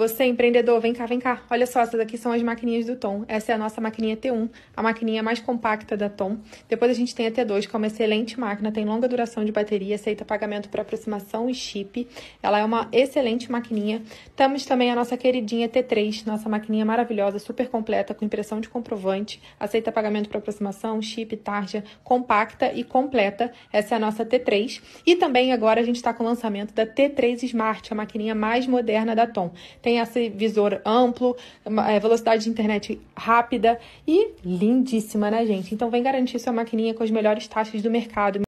Você, empreendedor, vem cá, vem cá. Olha só, essas aqui são as maquininhas do Tom. Essa é a nossa maquininha T1, a maquininha mais compacta da Tom. Depois a gente tem a T2, que é uma excelente máquina, tem longa duração de bateria, aceita pagamento por aproximação e chip. Ela é uma excelente maquininha. Temos também a nossa queridinha T3, nossa maquininha maravilhosa, super completa, com impressão de comprovante, aceita pagamento por aproximação, chip, tarja, compacta e completa. Essa é a nossa T3. E também agora a gente está com o lançamento da T3 Smart, a maquininha mais moderna da Tom. Tem tem esse visor amplo, é, velocidade de internet rápida e lindíssima, né, gente? Então vem garantir sua maquininha com as melhores taxas do mercado.